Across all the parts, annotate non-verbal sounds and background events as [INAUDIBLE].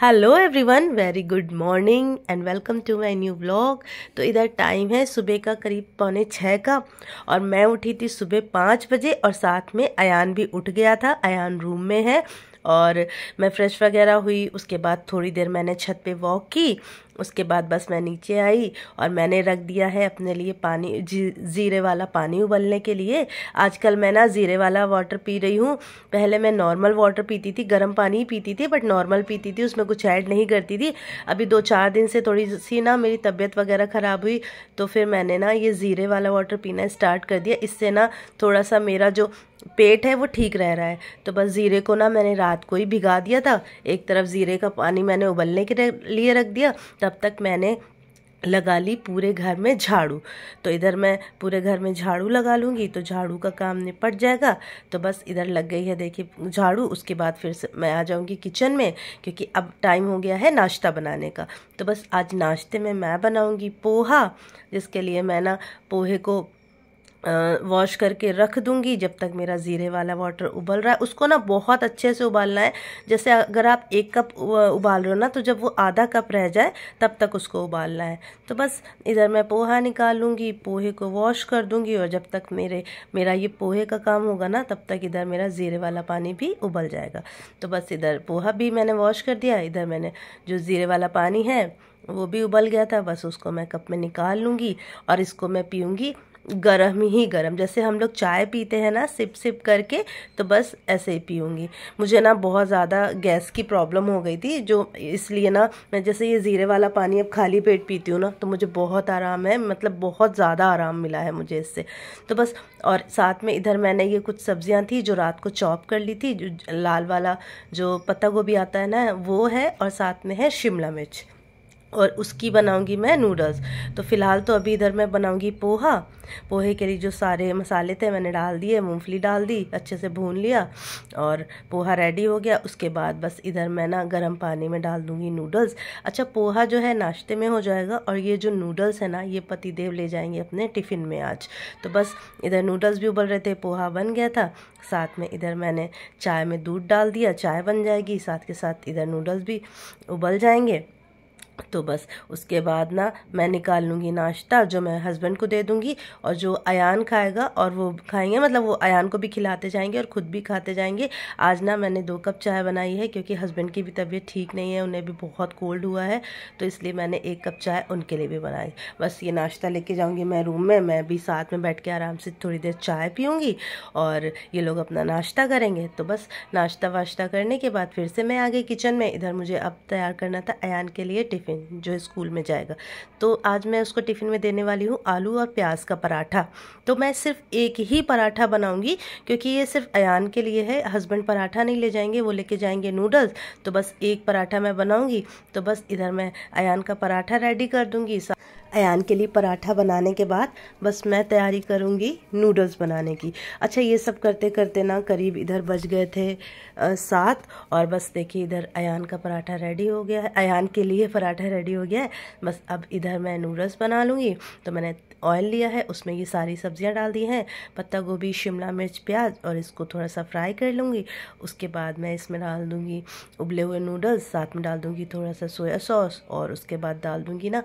hello everyone very good morning and welcome to my new blog तो इधर time है सुबह का करीब पौने छः का और मैं उठी थी सुबह पाँच बजे और साथ में अयान भी उठ गया था अयान रूम में है और मैं फ्रेश वगैरह हुई उसके बाद थोड़ी देर मैंने छत पे वॉक की उसके बाद बस मैं नीचे आई और मैंने रख दिया है अपने लिए पानी जी, जीरे वाला पानी उबलने के लिए आजकल मैं ना जीरे वाला वाटर पी रही हूँ पहले मैं नॉर्मल वाटर पीती थी गर्म पानी ही पीती थी बट नॉर्मल पीती थी उसमें कुछ ऐड नहीं करती थी अभी दो चार दिन से थोड़ी सी ना मेरी तबीयत वगैरह ख़राब हुई तो फिर मैंने ना ये जीरे वाला वाटर पीना स्टार्ट कर दिया इससे ना थोड़ा सा मेरा जो पेट है वो ठीक रह रहा है तो बस ज़ीरे को ना मैंने रात को ही भिगा दिया था एक तरफ ज़ीरे का पानी मैंने उबलने के लिए रख दिया तब तक मैंने लगा ली पूरे घर में झाड़ू तो इधर मैं पूरे घर में झाड़ू लगा लूँगी तो झाड़ू का काम निपट जाएगा तो बस इधर लग गई है देखिए झाड़ू उसके बाद फिर से मैं आ जाऊँगी किचन में क्योंकि अब टाइम हो गया है नाश्ता बनाने का तो बस आज नाश्ते में मैं बनाऊँगी पोहा जिसके लिए मैं ना पोहे को वॉश करके रख दूंगी जब तक मेरा ज़ीरे वाला वाटर उबल रहा है उसको ना बहुत अच्छे से उबालना है जैसे अगर आप एक कप उबाल रहे हो ना तो जब वो आधा कप रह जाए तब तक उसको उबालना है तो बस इधर मैं पोहा निकाल लूँगी पोहे को वॉश कर दूँगी और जब तक मेरे मेरा ये पोहे का काम होगा ना तब तक इधर मेरा ज़ीरे वाला पानी भी उबल जाएगा तो बस इधर पोहा भी मैंने वॉश कर दिया इधर मैंने जो ज़ीरे वाला पानी है वो भी उबल गया था बस उसको मैं कप में निकाल लूँगी और इसको मैं पीऊँगी गर्म ही गर्म जैसे हम लोग चाय पीते हैं ना सिप सिप करके तो बस ऐसे ही पीऊँगी मुझे ना बहुत ज़्यादा गैस की प्रॉब्लम हो गई थी जो इसलिए ना मैं जैसे ये ज़ीरे वाला पानी अब खाली पेट पीती हूँ ना तो मुझे बहुत आराम है मतलब बहुत ज़्यादा आराम मिला है मुझे इससे तो बस और साथ में इधर मैंने ये कुछ सब्जियाँ थी जो रात को चॉप कर ली थी जो लाल वाला जो पत्ता गोभी आता है ना वो है और साथ में है शिमला मिर्च और उसकी बनाऊंगी मैं नूडल्स तो फ़िलहाल तो अभी इधर मैं बनाऊंगी पोहा पोहे के लिए जो सारे मसाले थे मैंने डाल दिए मूंगफली डाल दी अच्छे से भून लिया और पोहा रेडी हो गया उसके बाद बस इधर मैं ना गर्म पानी में डाल दूंगी नूडल्स अच्छा पोहा जो है नाश्ते में हो जाएगा और ये जो नूडल्स है ना ये पति देव ले जाएंगे अपने टिफ़िन में आज तो बस इधर नूडल्स भी उबल रहे थे पोहा बन गया था साथ में इधर मैंने चाय में दूध डाल दिया चाय बन जाएगी साथ के साथ इधर नूडल्स भी उबल जाएंगे तो बस उसके बाद ना मैं निकाल लूँगी नाश्ता जो मैं हस्बैंड को दे दूँगी और जो अयान खाएगा और वो खाएंगे मतलब वो अयान को भी खिलाते जाएंगे और ख़ुद भी खाते जाएंगे आज ना मैंने दो कप चाय बनाई है क्योंकि हस्बैंड की भी तबीयत ठीक नहीं है उन्हें भी बहुत कोल्ड हुआ है तो इसलिए मैंने एक कप चाय उनके लिए भी बनाई बस ये नाश्ता लेके जाऊँगी मैं रूम में मैं भी साथ में बैठ के आराम से थोड़ी देर चाय पीऊँगी और ये लोग अपना नाश्ता करेंगे तो बस नाश्ता वाश्ता करने के बाद फिर से मैं आ गई किचन में इधर मुझे अब तैयार करना था अयान के लिए टिफ़िन टिफ़िन जो स्कूल में जाएगा तो आज मैं उसको टिफ़िन में देने वाली हूँ आलू और प्याज का पराठा तो मैं सिर्फ एक ही पराठा बनाऊँगी क्योंकि ये सिर्फ अयान के लिए है हस्बैंड पराठा नहीं ले जाएंगे वो लेके जाएंगे नूडल्स तो बस एक पराठा मैं बनाऊँगी तो बस इधर मैं अयान का पराठा रेडी कर दूँगी अन के लिए पराठा बनाने के बाद बस मैं तैयारी करूँगी नूडल्स बनाने की अच्छा ये सब करते करते ना करीब इधर बज गए थे सात और बस देखिए इधर अन का पराठा रेडी हो गया है अन के लिए पराठा रेडी हो गया है बस अब इधर मैं नूडल्स बना लूँगी तो मैंने ऑयल लिया है उसमें ये सारी सब्जियां डाल दी हैं पत्ता गोभी शिमला मिर्च प्याज और इसको थोड़ा सा फ्राई कर लूँगी उसके बाद मैं इसमें डाल दूँगी उबले हुए नूडल्स साथ में डाल दूँगी थोड़ा सा सोया सॉस और उसके बाद डाल दूँगी ना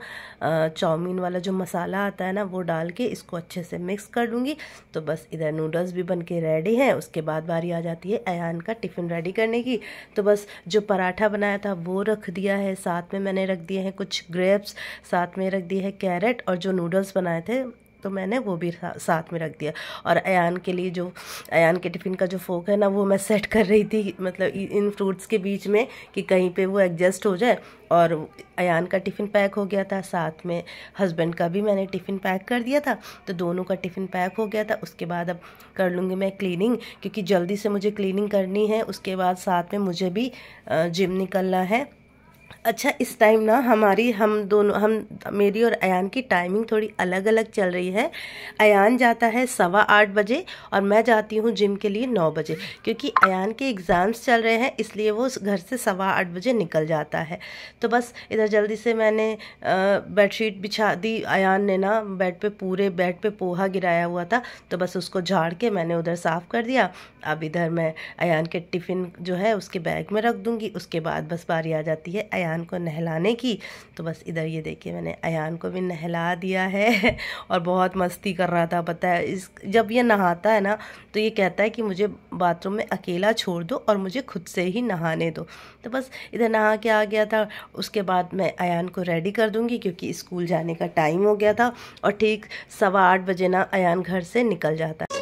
चौ चाउमीन वाला जो मसाला आता है ना वो डाल के इसको अच्छे से मिक्स कर लूँगी तो बस इधर नूडल्स भी बन के रेडी हैं उसके बाद बारी आ जाती है अयान का टिफ़िन रेडी करने की तो बस जो पराठा बनाया था वो रख दिया है साथ में मैंने रख दिए हैं कुछ ग्रेप्स साथ में रख दिए है कैरेट और जो नूडल्स बनाए थे तो मैंने वो भी साथ में रख दिया और अयान के लिए जो अयान के टिफ़िन का जो फोक है ना वो मैं सेट कर रही थी मतलब इन फ्रूट्स के बीच में कि कहीं पे वो एडजस्ट हो जाए और अयान का टिफ़िन पैक हो गया था साथ में हस्बैंड का भी मैंने टिफ़िन पैक कर दिया था तो दोनों का टिफ़िन पैक हो गया था उसके बाद अब कर लूँगी मैं क्लीनिंग क्योंकि जल्दी से मुझे क्लीनिंग करनी है उसके बाद साथ में मुझे भी जिम निकलना है अच्छा इस टाइम ना हमारी हम दोनों हम मेरी और अयान की टाइमिंग थोड़ी अलग अलग चल रही है अयान जाता है सवा आठ बजे और मैं जाती हूँ जिम के लिए नौ बजे क्योंकि अयान के एग्ज़ाम्स चल रहे हैं इसलिए वो घर से सवा आठ बजे निकल जाता है तो बस इधर जल्दी से मैंने बेडशीट बिछा दी अयान ने ना बेड पे पूरे बेड पे पोहा गिराया हुआ था तो बस उसको झाड़ के मैंने उधर साफ़ कर दिया अब इधर मैं अयान के टिफ़िन जो है उसके बैग में रख दूँगी उसके बाद बस बारी आ जाती है अयान अयान को नहलाने की तो बस इधर ये देखिए मैंने अयान को भी नहला दिया है [LAUGHS] और बहुत मस्ती कर रहा था पता है इस जब ये नहाता है ना तो ये कहता है कि मुझे बाथरूम में अकेला छोड़ दो और मुझे खुद से ही नहाने दो तो बस इधर नहा के आ गया था उसके बाद मैं अयान को रेडी कर दूँगी क्योंकि स्कूल जाने का टाइम हो गया था और ठीक सवा आठ बजे ना अयान घर से निकल जाता है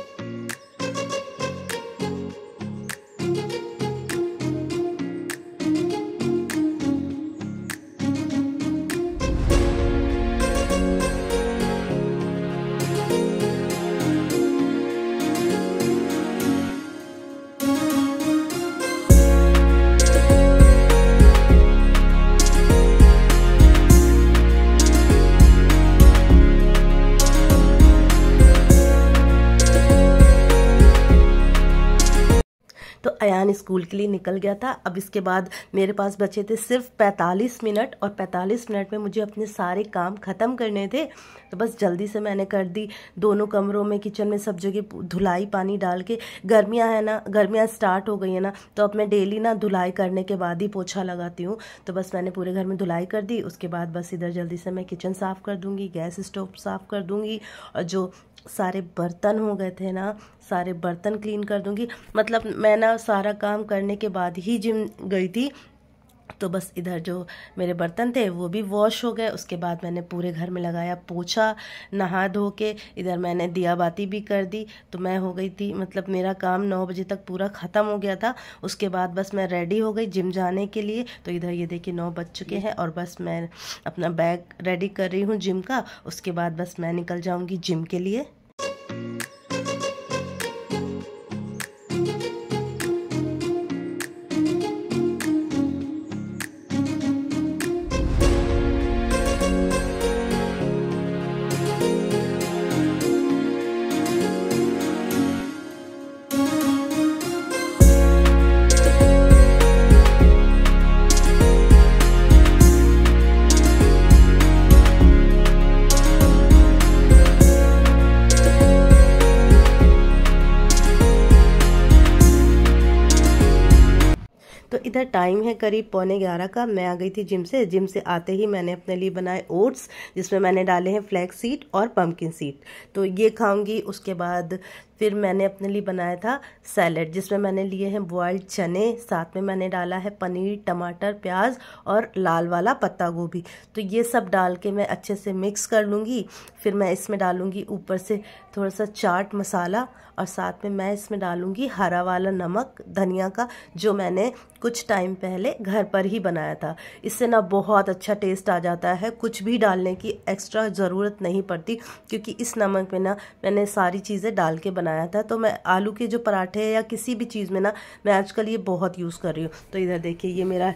अयान स्कूल के लिए निकल गया था अब इसके बाद मेरे पास बचे थे सिर्फ 45 मिनट और 45 मिनट में मुझे अपने सारे काम ख़त्म करने थे तो बस जल्दी से मैंने कर दी दोनों कमरों में किचन में सब जगह धुलाई पानी डाल के गर्मियाँ है ना गर्मियाँ स्टार्ट हो गई है ना तो अब मैं डेली ना धुलाई करने के बाद ही पोछा लगाती हूँ तो बस मैंने पूरे घर में धुलाई कर दी उसके बाद बस इधर जल्दी से मैं किचन साफ़ कर दूँगी गैस स्टोव साफ़ कर दूँगी और जो सारे बर्तन हो गए थे ना सारे बर्तन क्लीन कर दूँगी मतलब मैं ना सारा काम करने के बाद ही जिम गई थी तो बस इधर जो मेरे बर्तन थे वो भी वॉश हो गए उसके बाद मैंने पूरे घर में लगाया पोछा नहा धो के इधर मैंने दिया बाती भी कर दी तो मैं हो गई थी मतलब मेरा काम नौ बजे तक पूरा ख़त्म हो गया था उसके बाद बस मैं रेडी हो गई जिम जाने के लिए तो इधर ये देखिए नौ बज चुके हैं और बस मैं अपना बैग रेडी कर रही हूँ जिम का उसके बाद बस मैं निकल जाऊँगी जिम के लिए तो इधर टाइम है करीब पौने ग्यारह का मैं आ गई थी जिम से जिम से आते ही मैंने अपने लिए बनाए ओट्स जिसमें मैंने डाले हैं फ्लैक्स सीड और पम्पकिन सीड तो ये खाऊंगी उसके बाद फिर मैंने अपने लिए बनाया था सैलड जिसमें मैंने लिए हैं बॉयल्ड चने साथ में मैंने डाला है पनीर टमाटर प्याज और लाल वाला पत्ता गोभी तो ये सब डाल के मैं अच्छे से मिक्स कर लूँगी फिर मैं इसमें डालूँगी ऊपर से थोड़ा सा चाट मसाला और साथ में मैं इसमें डालूँगी हरा वाला नमक धनिया का जो मैंने कुछ टाइम पहले घर पर ही बनाया था इससे ना बहुत अच्छा टेस्ट आ जाता है कुछ भी डालने की एक्स्ट्रा ज़रूरत नहीं पड़ती क्योंकि इस नमक में ना मैंने सारी चीज़ें डाल के बना बनाया था तो मैं आलू के जो पराठे या किसी भी चीज़ में ना मैं आजकल ये बहुत यूज़ कर रही हूँ तो इधर देखिए ये मेरा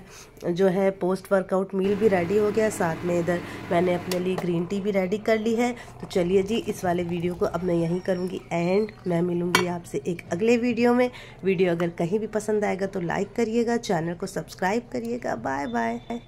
जो है पोस्ट वर्कआउट मील भी रेडी हो गया साथ में इधर मैंने अपने लिए ग्रीन टी भी रेडी कर ली है तो चलिए जी इस वाले वीडियो को अब मैं यहीं करूँगी एंड मैं मिलूँगी आपसे एक अगले वीडियो में वीडियो अगर कहीं भी पसंद आएगा तो लाइक करिएगा चैनल को सब्सक्राइब करिएगा बाय बाय